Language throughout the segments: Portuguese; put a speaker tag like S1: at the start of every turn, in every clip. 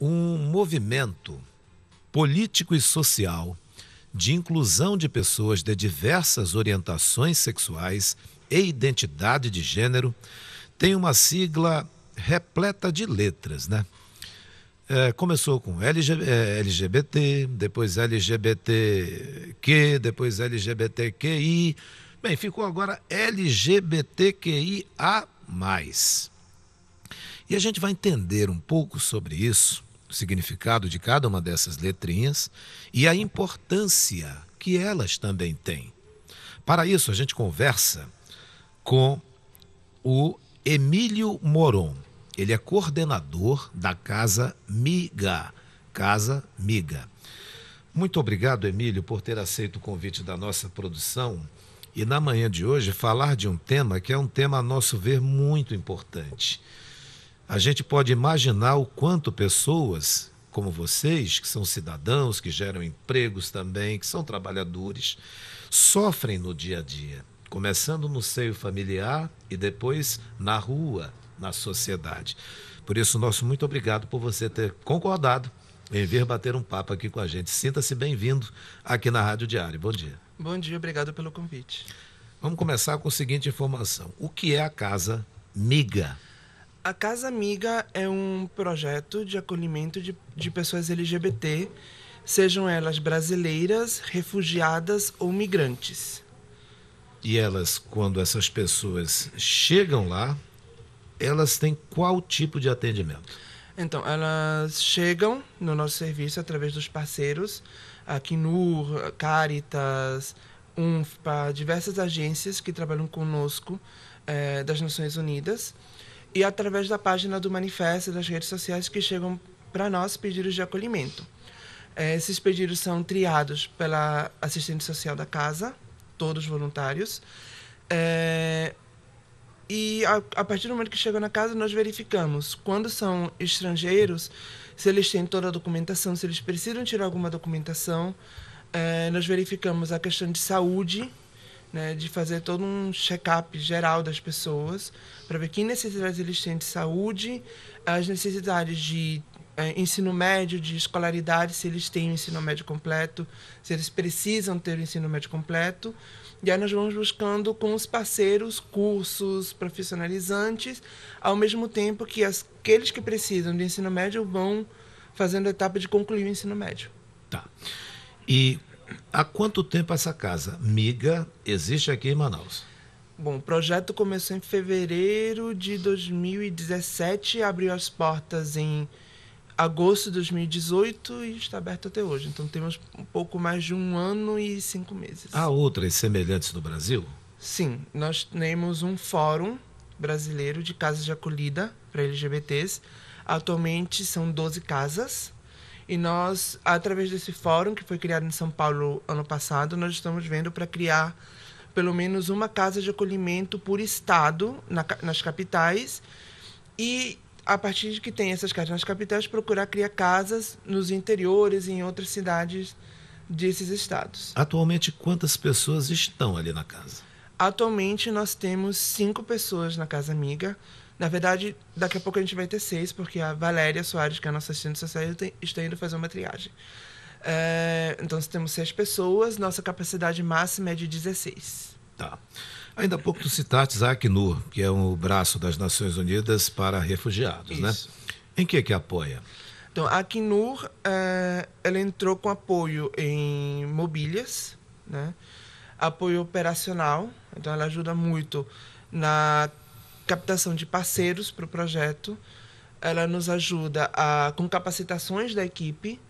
S1: um movimento político e social de inclusão de pessoas de diversas orientações sexuais e identidade de gênero tem uma sigla repleta de letras, né? É, começou com LGBT, é, depois LGBTQ, depois LGBTQI, bem, ficou agora LGBTQIA. E a gente vai entender um pouco sobre isso o significado de cada uma dessas letrinhas e a importância que elas também têm. Para isso, a gente conversa com o Emílio Moron. Ele é coordenador da Casa Miga. Casa Miga. Muito obrigado, Emílio, por ter aceito o convite da nossa produção e na manhã de hoje falar de um tema que é um tema a nosso ver muito importante a gente pode imaginar o quanto pessoas como vocês, que são cidadãos, que geram empregos também, que são trabalhadores, sofrem no dia a dia, começando no seio familiar e depois na rua, na sociedade. Por isso, nosso muito obrigado por você ter concordado em vir bater um papo aqui com a gente. Sinta-se bem-vindo aqui na Rádio Diário. Bom dia. Bom dia, obrigado pelo convite. Vamos começar com a seguinte informação: o que é a Casa Miga?
S2: A Casa Amiga é um projeto de acolhimento de, de pessoas LGBT, sejam elas brasileiras, refugiadas ou migrantes.
S1: E elas, quando essas pessoas chegam
S2: lá, elas têm qual tipo de atendimento? Então, elas chegam no nosso serviço através dos parceiros, a Kinur, Caritas, UNFPA, diversas agências que trabalham conosco é, das Nações Unidas e através da página do manifesto das redes sociais que chegam para nós pedidos de acolhimento. É, esses pedidos são triados pela assistente social da casa, todos voluntários. É, e a, a, partir do momento que chegam na casa, nós verificamos quando são estrangeiros, se eles têm toda a documentação, se eles precisam tirar alguma documentação. É, nós verificamos a questão de saúde, né, de fazer todo um check-up geral das pessoas para ver que necessidades eles têm de saúde, as necessidades de é, ensino médio, de escolaridade, se eles têm o ensino médio completo, se eles precisam ter o ensino médio completo. E aí nós vamos buscando com os parceiros cursos profissionalizantes, ao mesmo tempo que as, aqueles que precisam de ensino médio vão fazendo a etapa de concluir o ensino médio.
S1: Tá. E Há quanto tempo
S2: essa casa,
S1: MIGA, existe aqui em Manaus?
S2: Bom, o projeto começou em fevereiro de 2017, abriu as portas em agosto de 2018 e está aberto até hoje. Então temos um pouco mais de um ano e cinco meses. Há
S1: outras semelhantes no Brasil?
S2: Sim, nós temos um fórum brasileiro de casas de acolhida para LGBTs. Atualmente são 12 casas e nós, através desse fórum que foi criado em São Paulo ano passado, nós estamos vendo para criar pelo menos uma casa de acolhimento por estado na, nas capitais e a partir de que tem essas casas nas capitais procurar criar casas nos interiores e em outras cidades desses estados.
S1: Atualmente quantas pessoas estão ali na casa?
S2: Atualmente nós temos cinco pessoas na casa amiga na verdade, daqui a pouco a gente vai ter seis, porque a Valéria Soares, que é a nossa assistente social, está indo fazer uma triagem. É, então, temos seis pessoas, nossa capacidade máxima é de 16.
S1: Tá. Ainda há pouco tu citaste a Acnur, que é o braço das Nações Unidas para refugiados, né? Isso. né? Em que é que apoia?
S2: Então, a Acnur, é, ela entrou com apoio em mobílias, né? apoio operacional, então ela ajuda muito na captação de parceiros para o projeto. Ela nos ajuda a, com capacitações da equipe,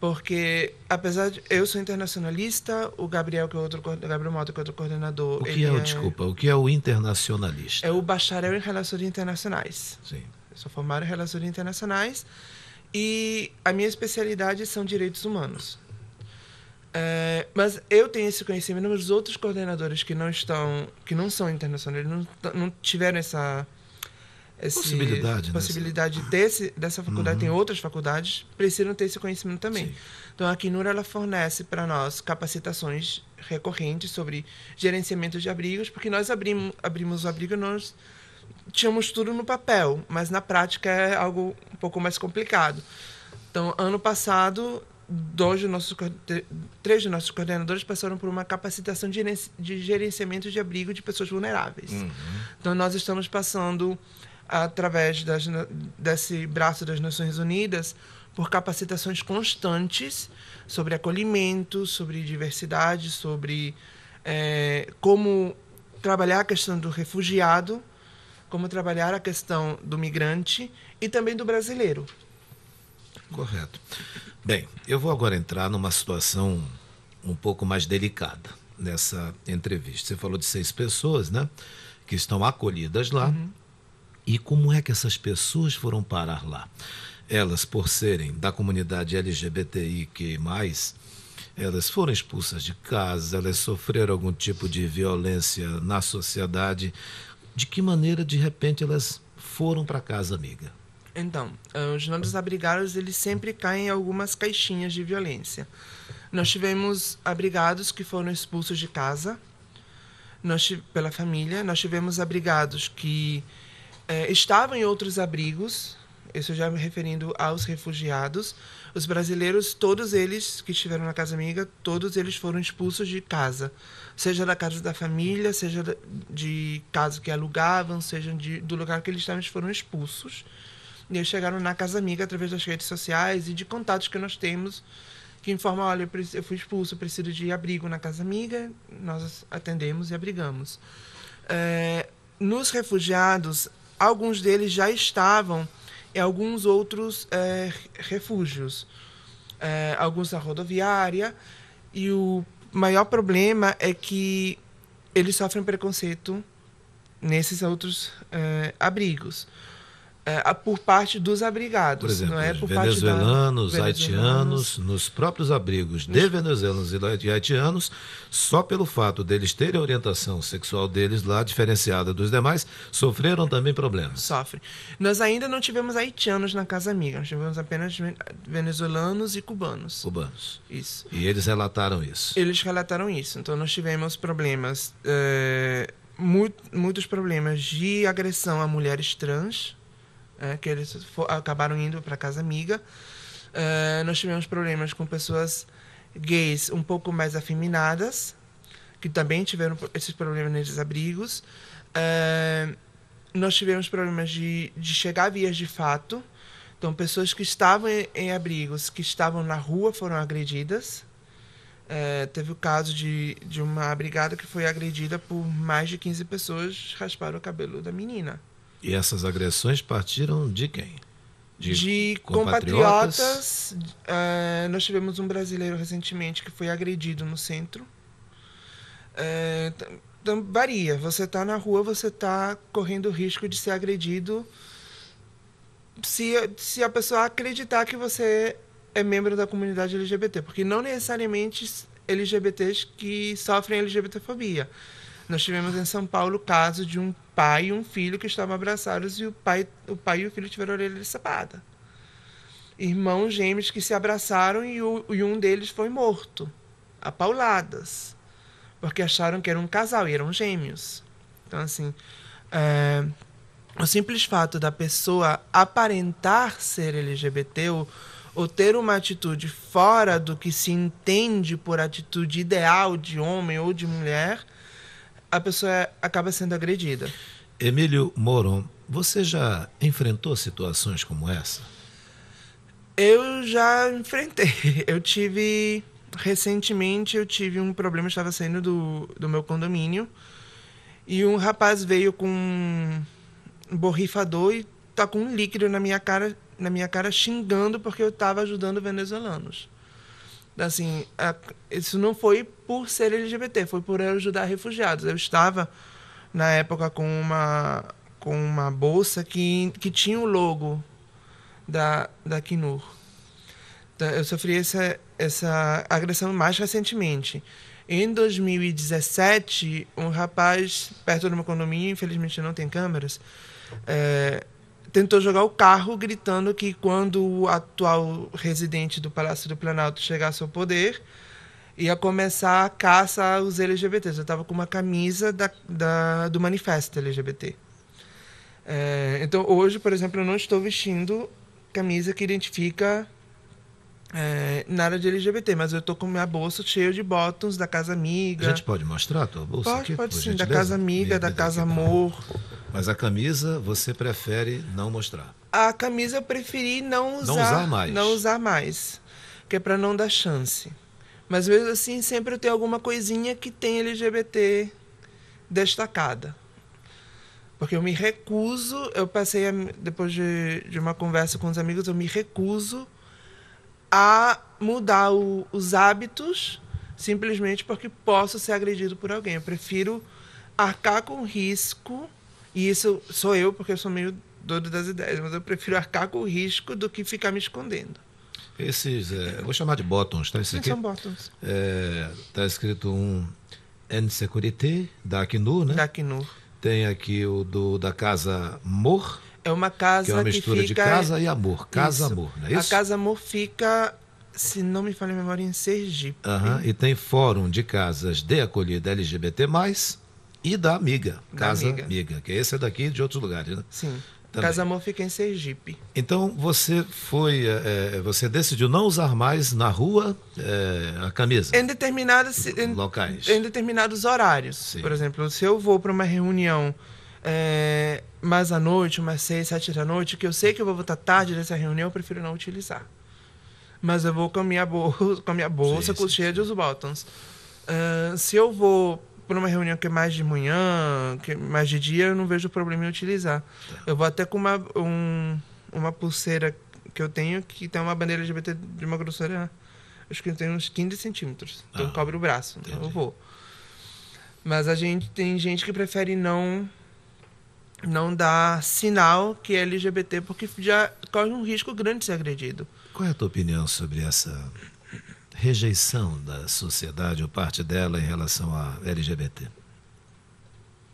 S2: porque apesar de eu sou internacionalista, o Gabriel que é outro Gabriel Mota que é outro coordenador. O que é, é, desculpa,
S1: o que é o internacionalista? É
S2: o bacharel em relações internacionais. Sim. Eu sou formado em relações internacionais e a minha especialidade são direitos humanos. É, mas eu tenho esse conhecimento, mas os outros coordenadores que não estão, que não são internacionais, não, não tiveram essa possibilidade, né? possibilidade desse, dessa faculdade, uhum. tem outras faculdades, precisam ter esse conhecimento também. Sim. Então, a Quinura ela fornece para nós capacitações recorrentes sobre gerenciamento de abrigos, porque nós abrimos, abrimos o abrigo, nós tínhamos tudo no papel, mas na prática é algo um pouco mais complicado. Então, ano passado, dois de nossos, três de nossos coordenadores passaram por uma capacitação de gerenciamento de abrigo de pessoas vulneráveis. Uhum. Então, nós estamos passando, através das, desse braço das Nações Unidas, por capacitações constantes sobre acolhimento, sobre diversidade, sobre é, como trabalhar a questão do refugiado, como trabalhar a questão do migrante e também do brasileiro.
S1: Correto. Bem, eu vou agora entrar numa situação um pouco mais delicada nessa entrevista. Você falou de seis pessoas, né? Que estão acolhidas lá. Uhum. E como é que essas pessoas foram parar lá? Elas, por serem da comunidade LGBTIQ, elas foram expulsas de casa, elas sofreram algum tipo de violência na sociedade. De que maneira, de repente, elas foram para casa amiga?
S2: Então, eh, os nomes abrigados eles sempre caem em algumas caixinhas de violência. Nós tivemos abrigados que foram expulsos de casa nós, pela família, nós tivemos abrigados que eh, estavam em outros abrigos, isso já me referindo aos refugiados. Os brasileiros, todos eles que estiveram na Casa Amiga, todos eles foram expulsos de casa, seja da casa da família, seja de casa que alugavam, seja de, do lugar que eles estavam, eles foram expulsos. E eles chegaram na Casa Amiga através das redes sociais e de contatos que nós temos, que informam, olha, eu fui expulso, preciso de abrigo na Casa Amiga, nós atendemos e abrigamos. É, nos refugiados, alguns deles já estavam em alguns outros é, refúgios, é, alguns na rodoviária, e o maior problema é que eles sofrem preconceito nesses outros abrigos é, por parte dos abrigados. Por exemplo, não é por venezuelanos, parte da...
S1: haitianos, nos próprios abrigos nos... de venezuelanos e haitianos, só pelo fato deles terem a orientação sexual deles lá diferenciada dos demais, sofreram também problemas. Sofrem.
S2: Nós ainda não tivemos haitianos na Casa Amiga, nós tivemos apenas venezuelanos e cubanos. Cubanos.
S1: Isso. E eles relataram isso.
S2: Eles relataram isso. Então nós tivemos problemas, é, muitos problemas de agressão a mulheres trans é, que eles for, acabaram indo para casa amiga. É, nós tivemos problemas com pessoas gays um pouco mais afeminadas, que também tiveram esses problemas nesses abrigos. É, nós tivemos problemas de, de chegar a vias de fato. Então, pessoas que estavam em, em abrigos, que estavam na rua, foram agredidas. É, teve o caso de, de uma brigada que foi agredida por mais de 15 pessoas, rasparam o cabelo da menina.
S1: E essas agressões partiram de quem? De, de compatriotas. compatriotas
S2: uh, nós tivemos um brasileiro recentemente que foi agredido no centro. Uh, varia. Você está na rua, você está correndo o risco de ser agredido se, se a pessoa acreditar que você é membro da comunidade LGBT. Porque não necessariamente LGBTs que sofrem LGBTfobia. Nós tivemos em São Paulo o caso de um pai e um filho que estavam abraçados e o pai, o pai e o filho tiveram a orelha sapada Irmãos gêmeos que se abraçaram e, o, e um deles foi morto, a pauladas, porque acharam que era um casal e eram gêmeos. Então, assim, é, o simples fato da pessoa aparentar ser LGBT ou, ou ter uma atitude fora do que se entende por atitude ideal de homem ou de mulher a pessoa é, acaba sendo agredida. Emílio Moron, você já enfrentou situações como essa? Eu já enfrentei. Eu tive. Recentemente eu tive um problema, estava saindo do, do meu condomínio e um rapaz veio com um borrifador e tá com um líquido na minha cara, na minha cara xingando porque eu estava ajudando venezuelanos assim, a, isso não foi por ser LGBT, foi por eu ajudar refugiados. Eu estava na época com uma com uma bolsa que que tinha o logo da da Kinur. Então, eu sofri essa essa agressão mais recentemente. Em 2017, um rapaz perto do meu condomínio, infelizmente não tem câmeras, é, tentou jogar o carro gritando que quando o atual residente do Palácio do Planalto chegasse ao poder, ia começar a caça aos LGBTs. Eu estava com uma camisa da, da, do manifesto LGBT. É, então, hoje, por exemplo, eu não estou vestindo camisa que identifica é, nada de LGBT, mas eu tô com minha bolsa cheia de botões da Casa Amiga. A gente
S1: pode mostrar a tua bolsa pode, aqui? Pode, sim, da Casa
S2: Amiga, da Casa Amor.
S1: Mas a camisa você prefere não mostrar?
S2: A camisa eu preferi não usar, não usar mais. Não usar mais, que é para não dar chance. Mas mesmo assim, sempre eu tenho alguma coisinha que tem LGBT destacada. Porque eu me recuso, eu passei, a, depois de, de uma conversa com os amigos, eu me recuso a mudar o, os hábitos simplesmente porque posso ser agredido por alguém. Eu prefiro arcar com risco, e isso sou eu, porque eu sou meio doido das ideias, mas eu prefiro arcar com risco do que ficar me escondendo.
S1: Esses, é, vou chamar de bottoms, tá? Esse é, aqui, são bottoms. É, tá escrito um N Securité, da Acnur, né? Da Acnur. Tem aqui o do, da Casa Mor.
S2: É uma casa que é uma mistura fica... de casa e amor, casa isso. amor, não é isso? A casa amor fica, se não me falha a memória, em Sergipe. Uhum.
S1: E tem fórum de casas de acolhida LGBT+, e da Amiga, da Casa amiga. amiga. que esse é daqui de outros lugares, né? Sim. Também. Casa Amor fica em Sergipe. Então você foi, é, você decidiu não usar mais na rua é, a camisa? Em determinados em, locais, em
S2: determinados horários. Sim. Por exemplo, se eu vou para uma reunião é, mais à noite, umas seis, sete da noite, que eu sei que eu vou voltar tarde dessa reunião, eu prefiro não utilizar. Mas eu vou com a minha bolsa, com a minha bolsa sim, sim. cheia de os Uh, se eu vou para uma reunião que é mais de manhã, que é mais de dia, eu não vejo problema em utilizar. Tá. Eu vou até com uma, um, uma pulseira que eu tenho que tem uma bandeira LGBT de uma grossura, acho que tem uns 15 centímetros. Então ah, cobre o braço. Então eu vou. Mas a gente tem gente que prefere não não dá sinal que é LGBT porque já corre um risco grande de ser agredido.
S1: Qual é a tua opinião sobre essa rejeição da sociedade ou parte dela
S2: em relação a LGBT?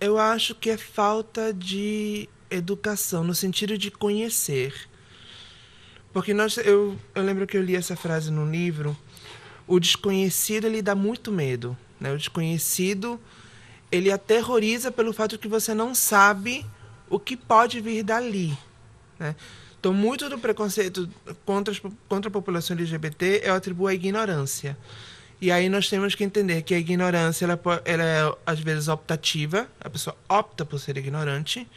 S2: Eu acho que é falta de educação no sentido de conhecer. Porque nós, eu, eu lembro que eu li essa frase num livro. O desconhecido ele dá muito medo, né? O desconhecido ele aterroriza pelo fato que você não sabe o que pode vir dali. Né? Então, muito do preconceito contra, as, contra a população LGBT eu atribuo à ignorância. E aí nós temos que entender que a ignorância ela, ela é, às vezes, optativa, a pessoa opta por ser ignorante,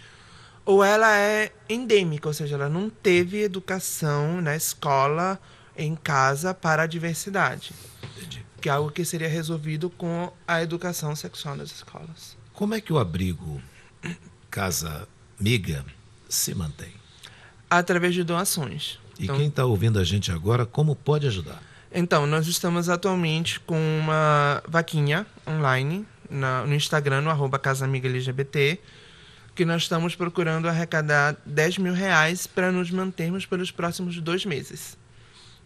S2: ou ela é endêmica, ou seja, ela não teve educação na escola, em casa, para a diversidade. Entendi. Que é algo que seria resolvido com a educação sexual nas escolas.
S1: Como é que o abrigo Casa amiga se mantém?
S2: Através de doações.
S1: E então, quem está ouvindo a gente agora, como pode ajudar?
S2: Então, nós estamos atualmente com uma vaquinha online na, no Instagram, no arroba que nós estamos procurando arrecadar 10 mil reais para nos mantermos pelos próximos dois meses.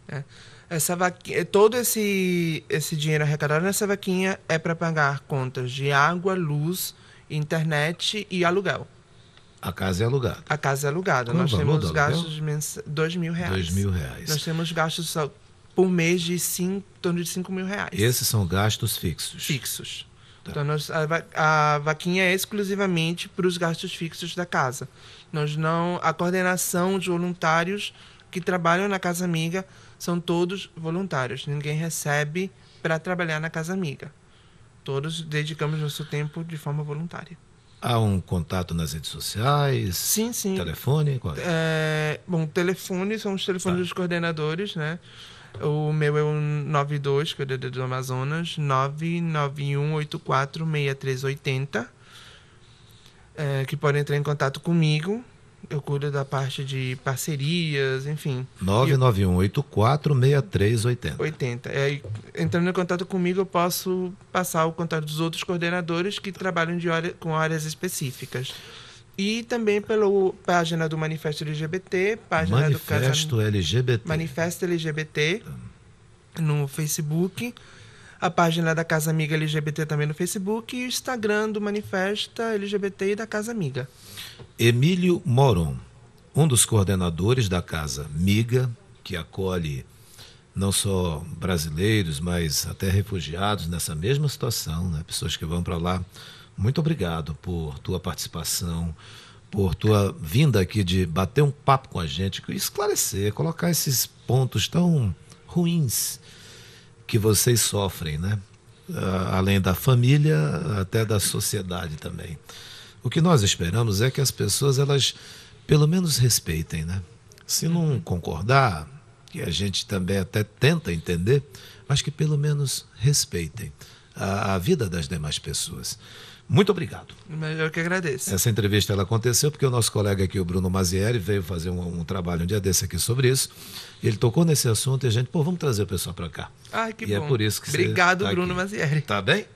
S2: É. Essa vaquinha, eh, todo esse, esse dinheiro arrecadado nessa vaquinha é para pagar contas de água, luz, internet e aluguel. A casa é alugada. A casa é alugada. Nós temos gastos mens... dois mil reais. Dois mil reais. Nós temos gastos por mês de cinco, em torno de cinco mil reais. Esses são gastos fixos. Fixos. Tá. Então, nós, a, a, vaquinha é exclusivamente para os gastos fixos da casa. Nós não, a coordenação de voluntários que trabalham na Casa Amiga são todos voluntários. Ninguém recebe para trabalhar na Casa Amiga. Todos dedicamos nosso tempo de forma voluntária.
S1: Há um contato nas redes sociais? Sim, sim. Telefone? Qual é?
S2: é bom, telefone são os telefones tá. dos coordenadores, né? O meu é o 92, que é o DD do Amazonas, 991 é, que podem entrar em contato comigo. Eu cuido da parte de parcerias, enfim.
S1: 991846380.
S2: 80. É, entrando em contato comigo, eu posso passar o contato dos outros coordenadores que trabalham de com áreas específicas. E também pela página do Manifesto LGBT, página Manifesto do LGBT. Manifesto LGBT no Facebook a página da Casa Amiga LGBT também no Facebook e o Instagram do Manifesta LGBT e da Casa Amiga.
S1: Emílio Moron, um dos coordenadores da Casa Amiga, que acolhe não só brasileiros, mas até refugiados nessa mesma situação, né? pessoas que vão para lá. Muito obrigado por tua participação, por tua vinda aqui de bater um papo com a gente, esclarecer, colocar esses pontos tão ruins que vocês sofrem, né? Ah, além da família, até da sociedade também. O que nós esperamos é que as pessoas, elas pelo menos respeitem, né? Se não uhum. concordar, que a gente também até tenta entender, mas que pelo menos respeitem a, a vida das demais pessoas. Muito obrigado.
S2: Eu que agradeço. Essa
S1: entrevista ela aconteceu porque o nosso colega aqui, o Bruno Mazieri, veio fazer um, um trabalho um dia desse aqui sobre isso. Ele tocou nesse assunto e a gente, pô, vamos trazer o pessoal para cá. Ah, que e é bom. é por isso que Obrigado, você tá Bruno aqui. Mazieri. Tá bem?